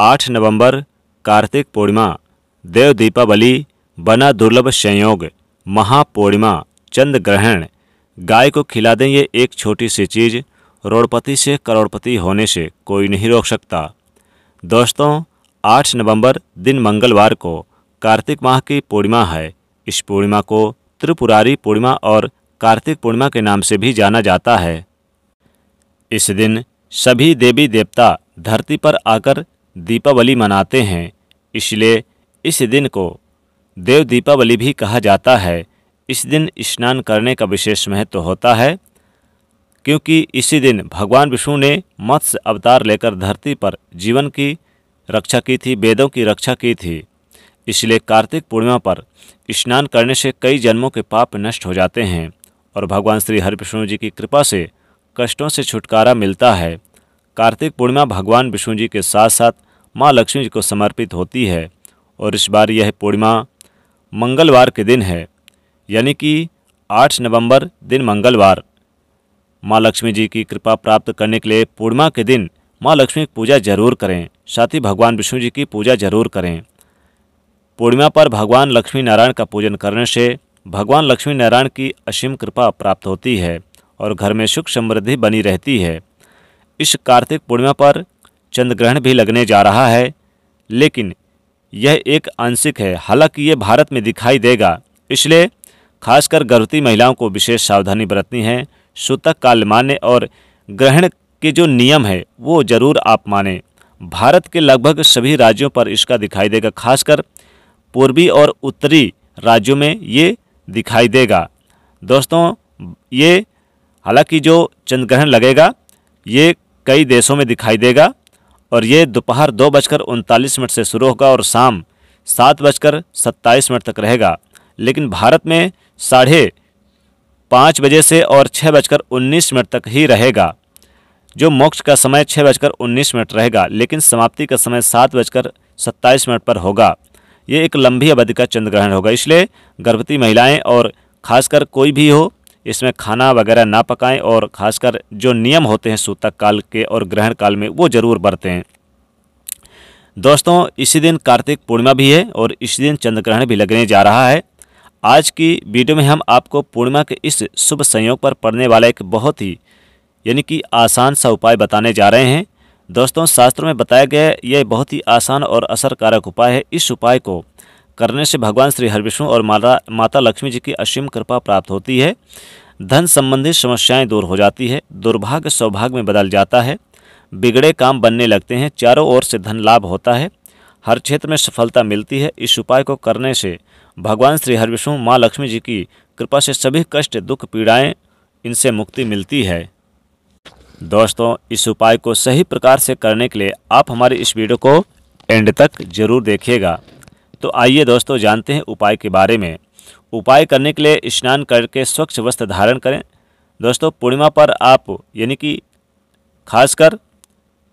आठ नवंबर कार्तिक पूर्णिमा देव दीपावली बना दुर्लभ संयोग महापूर्णिमा चंद्र ग्रहण गाय को खिला दें ये एक छोटी सी चीज़ रोड़पति से करोड़पति होने से कोई नहीं रोक सकता दोस्तों 8 नवंबर दिन मंगलवार को कार्तिक माह की पूर्णिमा है इस पूर्णिमा को त्रिपुरारी पूर्णिमा और कार्तिक पूर्णिमा के नाम से भी जाना जाता है इस दिन सभी देवी देवता धरती पर आकर दीपावली मनाते हैं इसलिए इस दिन को देव दीपावली भी कहा जाता है इस दिन स्नान करने का विशेष महत्व होता है क्योंकि इसी दिन भगवान विष्णु ने मत्स्य अवतार लेकर धरती पर जीवन की रक्षा की थी वेदों की रक्षा की थी इसलिए कार्तिक पूर्णिमा पर स्नान करने से कई जन्मों के पाप नष्ट हो जाते हैं और भगवान श्री विष्णु जी की कृपा से कष्टों से छुटकारा मिलता है कार्तिक पूर्णिमा भगवान विष्णु जी के साथ साथ माँ लक्ष्मी जी को समर्पित होती है और इस बार यह पूर्णिमा मंगलवार के दिन है यानी कि 8 नवंबर दिन मंगलवार माँ लक्ष्मी जी की कृपा प्राप्त करने के लिए पूर्णिमा के दिन माँ लक्ष्मी की पूजा जरूर करें साथ ही भगवान विष्णु जी की पूजा जरूर करें पूर्णिमा पर भगवान लक्ष्मी नारायण का पूजन करने से भगवान लक्ष्मी नारायण की असीम कृपा प्राप्त होती है और घर में सुख समृद्धि बनी रहती है इस कार्तिक पूर्णिमा पर चंद्रग्रहण भी लगने जा रहा है लेकिन यह एक आंशिक है हालांकि ये भारत में दिखाई देगा इसलिए खासकर गर्भवती महिलाओं को विशेष सावधानी बरतनी है सूतक काल माने और ग्रहण के जो नियम है वो जरूर आप माने भारत के लगभग सभी राज्यों पर इसका दिखाई देगा खासकर पूर्वी और उत्तरी राज्यों में ये दिखाई देगा दोस्तों ये हालांकि जो चंद्रग्रहण लगेगा ये कई देशों में दिखाई देगा और ये दोपहर दो बजकर उनतालीस मिनट से शुरू होगा और शाम सात बजकर सत्ताईस मिनट तक रहेगा लेकिन भारत में साढ़े पाँच बजे से और छः बजकर उन्नीस मिनट तक ही रहेगा जो मोक्ष का समय छः बजकर उन्नीस मिनट रहेगा लेकिन समाप्ति का समय सात बजकर सत्ताईस मिनट पर होगा ये एक लंबी अवधि का चंद्र ग्रहण होगा इसलिए गर्भवती महिलाएं और खासकर कोई भी हो इसमें खाना वगैरह ना पकाएं और खासकर जो नियम होते हैं सूतक काल के और ग्रहण काल में वो ज़रूर बरतें दोस्तों इसी दिन कार्तिक पूर्णिमा भी है और इसी दिन चंद्रग्रहण भी लगने जा रहा है आज की वीडियो में हम आपको पूर्णिमा के इस शुभ संयोग पर पड़ने वाला एक बहुत ही यानी कि आसान सा उपाय बताने जा रहे हैं दोस्तों शास्त्रों में बताया गया यह बहुत ही आसान और असरकारक उपाय है इस उपाय को करने से भगवान श्री विष्णु और माता माता लक्ष्मी जी की असीम कृपा प्राप्त होती है धन संबंधी समस्याएं दूर हो जाती है दुर्भाग्य सौभाग्य में बदल जाता है बिगड़े काम बनने लगते हैं चारों ओर से धन लाभ होता है हर क्षेत्र में सफलता मिलती है इस उपाय को करने से भगवान श्री विष्णु माँ लक्ष्मी जी की कृपा से सभी कष्ट दुख पीड़ाएँ इनसे मुक्ति मिलती है दोस्तों इस उपाय को सही प्रकार से करने के लिए आप हमारे इस वीडियो को एंड तक जरूर देखिएगा तो आइए दोस्तों जानते हैं उपाय के बारे में उपाय करने के लिए स्नान करके स्वच्छ वस्त्र धारण करें दोस्तों पूर्णिमा पर आप यानी कि खासकर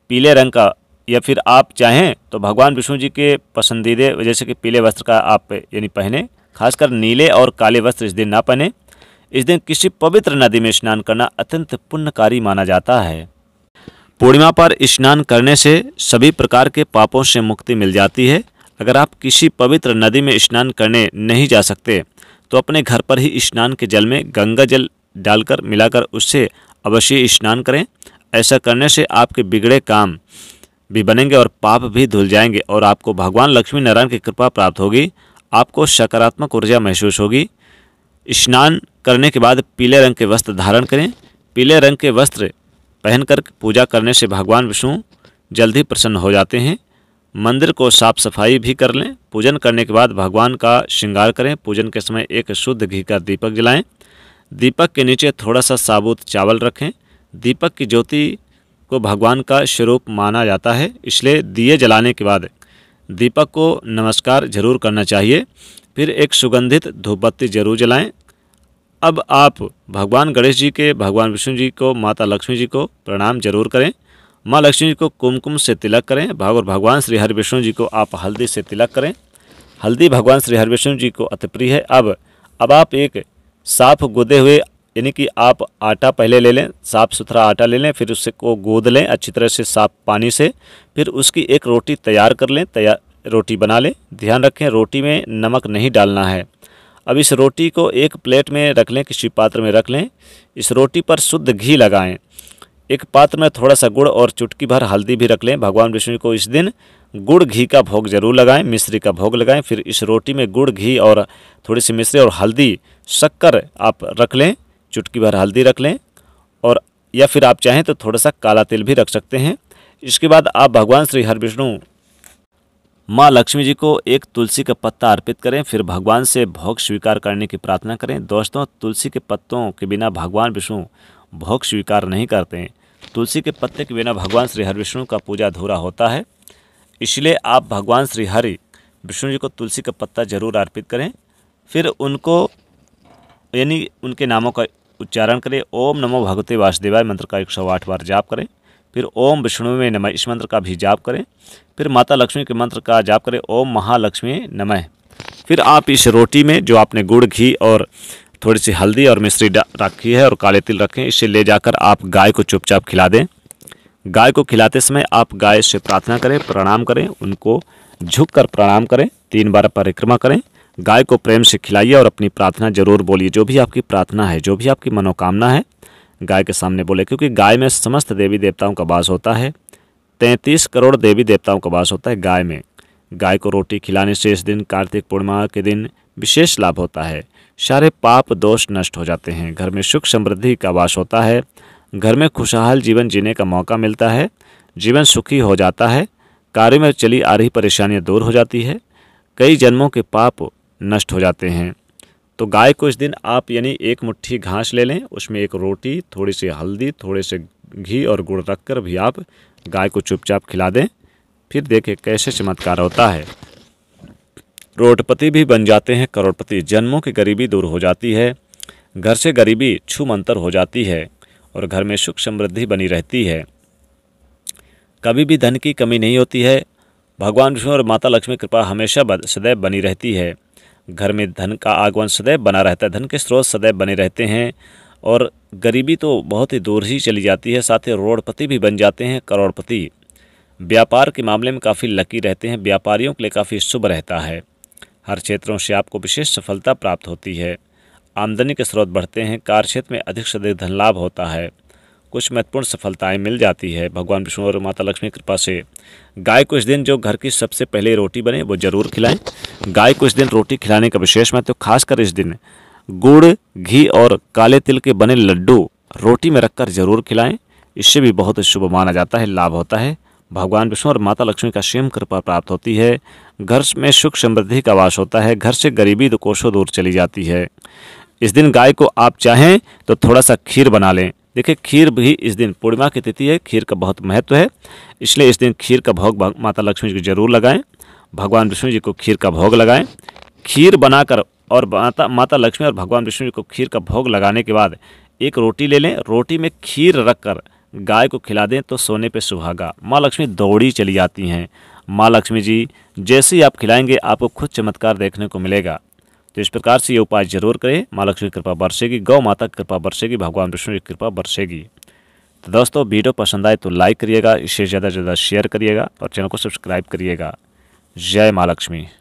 पीले रंग का या फिर आप चाहें तो भगवान विष्णु जी के पसंदीदे जैसे कि पीले वस्त्र का आप यानी पहने खासकर नीले और काले वस्त्र इस दिन ना पहने इस दिन किसी पवित्र नदी में स्नान करना अत्यंत पुण्यकारी माना जाता है पूर्णिमा पर स्नान करने से सभी प्रकार के पापों से मुक्ति मिल जाती है अगर आप किसी पवित्र नदी में स्नान करने नहीं जा सकते तो अपने घर पर ही स्नान के जल में गंगा जल डालकर मिलाकर उससे अवश्य स्नान करें ऐसा करने से आपके बिगड़े काम भी बनेंगे और पाप भी धुल जाएंगे और आपको भगवान लक्ष्मी नारायण की कृपा प्राप्त होगी आपको सकारात्मक ऊर्जा महसूस होगी स्नान करने के बाद पीले रंग के वस्त्र धारण करें पीले रंग के वस्त्र पहनकर पूजा करने से भगवान विष्णु जल्द ही प्रसन्न हो जाते हैं मंदिर को साफ सफाई भी कर लें पूजन करने के बाद भगवान का श्रृंगार करें पूजन के समय एक शुद्ध घी का दीपक जलाएं दीपक के नीचे थोड़ा सा साबुत चावल रखें दीपक की ज्योति को भगवान का स्वरूप माना जाता है इसलिए दिए जलाने के बाद दीपक को नमस्कार जरूर करना चाहिए फिर एक सुगंधित धूपबत्ती जरूर जलाएं अब आप भगवान गणेश जी के भगवान विष्णु जी को माता लक्ष्मी जी को प्रणाम जरूर करें माँ लक्ष्मी जी को कुमकुम से तिलक करें भाग और भगवान श्री हरि विष्णु जी को आप हल्दी से तिलक करें हल्दी भगवान श्री हरि विष्णु जी को अति प्रिय है अब अब आप एक साफ गोदे हुए यानी कि आप आटा पहले ले लें साफ़ सुथरा आटा ले लें फिर उससे को गोद लें अच्छी तरह से साफ पानी से फिर उसकी एक रोटी तैयार कर लें तैयार रोटी बना लें ध्यान रखें रोटी में नमक नहीं डालना है अब इस रोटी को एक प्लेट में रख लें किसी पात्र में रख लें इस रोटी पर शुद्ध घी लगाएं एक पात्र में थोड़ा सा गुड़ और चुटकी भर हल्दी भी रख लें भगवान विष्णु को इस दिन गुड़ घी का भोग जरूर लगाएं मिश्री का भोग लगाएं फिर इस रोटी में गुड़ घी और थोड़ी सी मिश्री और हल्दी शक्कर आप रख लें चुटकी भर हल्दी रख लें और या फिर आप चाहें तो थोड़ा सा काला तिल भी रख सकते हैं इसके बाद आप भगवान श्री हर विष्णु माँ लक्ष्मी जी को एक तुलसी का पत्ता अर्पित करें फिर भगवान से भोग स्वीकार करने की प्रार्थना करें दोस्तों तुलसी के पत्तों के बिना भगवान विष्णु भोग स्वीकार नहीं करते हैं तुलसी के पत्ते के बिना भगवान श्री हरि विष्णु का पूजा अधूरा होता है इसलिए आप भगवान श्री हरि विष्णु जी को तुलसी का पत्ता जरूर अर्पित करें फिर उनको यानी उनके नामों का उच्चारण करें ओम नमो भगवते वासुदेवाय मंत्र का एक सौ आठ बार जाप करें फिर ओम विष्णु में नमः इस मंत्र का भी जाप करें फिर माता लक्ष्मी के मंत्र का जाप करें ओम महालक्ष्मी नमः फिर आप इस रोटी में जो आपने गुड़ घी और थोड़ी सी हल्दी और मिश्री रखी है और काले तिल रखें इसे ले जाकर आप गाय को चुपचाप खिला दें गाय को खिलाते समय आप गाय से प्रार्थना करें प्रणाम करें उनको झुक कर प्रणाम करें तीन बार परिक्रमा करें गाय को प्रेम से खिलाइए और अपनी प्रार्थना जरूर बोलिए जो भी आपकी प्रार्थना है जो भी आपकी मनोकामना है गाय के सामने बोले क्योंकि गाय में समस्त देवी देवताओं का वास होता है तैंतीस करोड़ देवी देवताओं का वास होता है गाय में गाय को रोटी खिलाने से इस दिन कार्तिक पूर्णिमा के दिन विशेष लाभ होता है सारे पाप दोष नष्ट हो जाते हैं घर में सुख समृद्धि का वास होता है घर में खुशहाल जीवन जीने का मौका मिलता है जीवन सुखी हो जाता है कार्य में चली आ रही परेशानियाँ दूर हो जाती है कई जन्मों के पाप नष्ट हो जाते हैं तो गाय को इस दिन आप यानी एक मुट्ठी घास ले लें उसमें एक रोटी थोड़ी सी हल्दी थोड़े से घी और गुड़ रख कर भी आप गाय को चुपचाप खिला दें फिर देखें कैसे चमत्कार होता है करोड़पति भी बन जाते हैं करोड़पति जन्मों की गरीबी दूर हो जाती है घर से गरीबी छूमंतर हो जाती है और घर में सुख समृद्धि बनी रहती है कभी भी धन की कमी नहीं होती है भगवान विष्णु और माता लक्ष्मी कृपा हमेशा सदैव बनी रहती है घर में धन का आगमन सदैव बना रहता है धन के स्रोत सदैव बने रहते हैं और गरीबी तो बहुत ही दूर ही चली जाती है साथ ही रोडपति भी बन जाते हैं करोड़पति व्यापार के मामले में काफ़ी लकी रहते हैं व्यापारियों के लिए काफ़ी शुभ रहता है हर क्षेत्रों से आपको विशेष सफलता प्राप्त होती है आमदनी के स्रोत बढ़ते हैं कार्य क्षेत्र में अधिक से अधिक धन लाभ होता है कुछ महत्वपूर्ण सफलताएं मिल जाती है भगवान विष्णु और माता लक्ष्मी कृपा से गाय को इस दिन जो घर की सबसे पहले रोटी बने वो जरूर खिलाएं गाय को इस दिन रोटी खिलाने का विशेष महत्व तो खासकर इस दिन गुड़ घी और काले तिल के बने लड्डू रोटी में रखकर जरूर खिलाएं इससे भी बहुत शुभ माना जाता है लाभ होता है भगवान विष्णु और माता लक्ष्मी का क्षेम कृपा प्राप्त होती है घर में सुख समृद्धि का वास होता है घर से गरीबी तो कोषों दूर चली जाती है इस दिन गाय को आप चाहें तो थोड़ा सा खीर बना लें देखिए खीर भी इस दिन पूर्णिमा की तिथि है खीर का बहुत महत्व है इसलिए इस दिन खीर का भोग माता लक्ष्मी जी जरूर लगाएं भगवान विष्णु जी को खीर का भोग लगाएं खीर बनाकर और माता माता लक्ष्मी और भगवान विष्णु जी को खीर का भोग लगाने के बाद एक रोटी ले लें रोटी में खीर रखकर गाय को खिला दें तो सोने पे सुहागा माँ लक्ष्मी दौड़ी चली जाती हैं माँ लक्ष्मी जी जैसे ही आप खिलाएंगे आपको खुद चमत्कार देखने को मिलेगा तो इस प्रकार से ये उपाय जरूर करें माँ लक्ष्मी की कृपा बरसेगी गौ माता की कृपा बरसेगी भगवान विष्णु की कृपा बरसेगी तो दोस्तों वीडियो पसंद आए तो लाइक करिएगा इसे ज़्यादा से ज़्यादा शेयर करिएगा और चैनल को सब्सक्राइब करिएगा जय माँ लक्ष्मी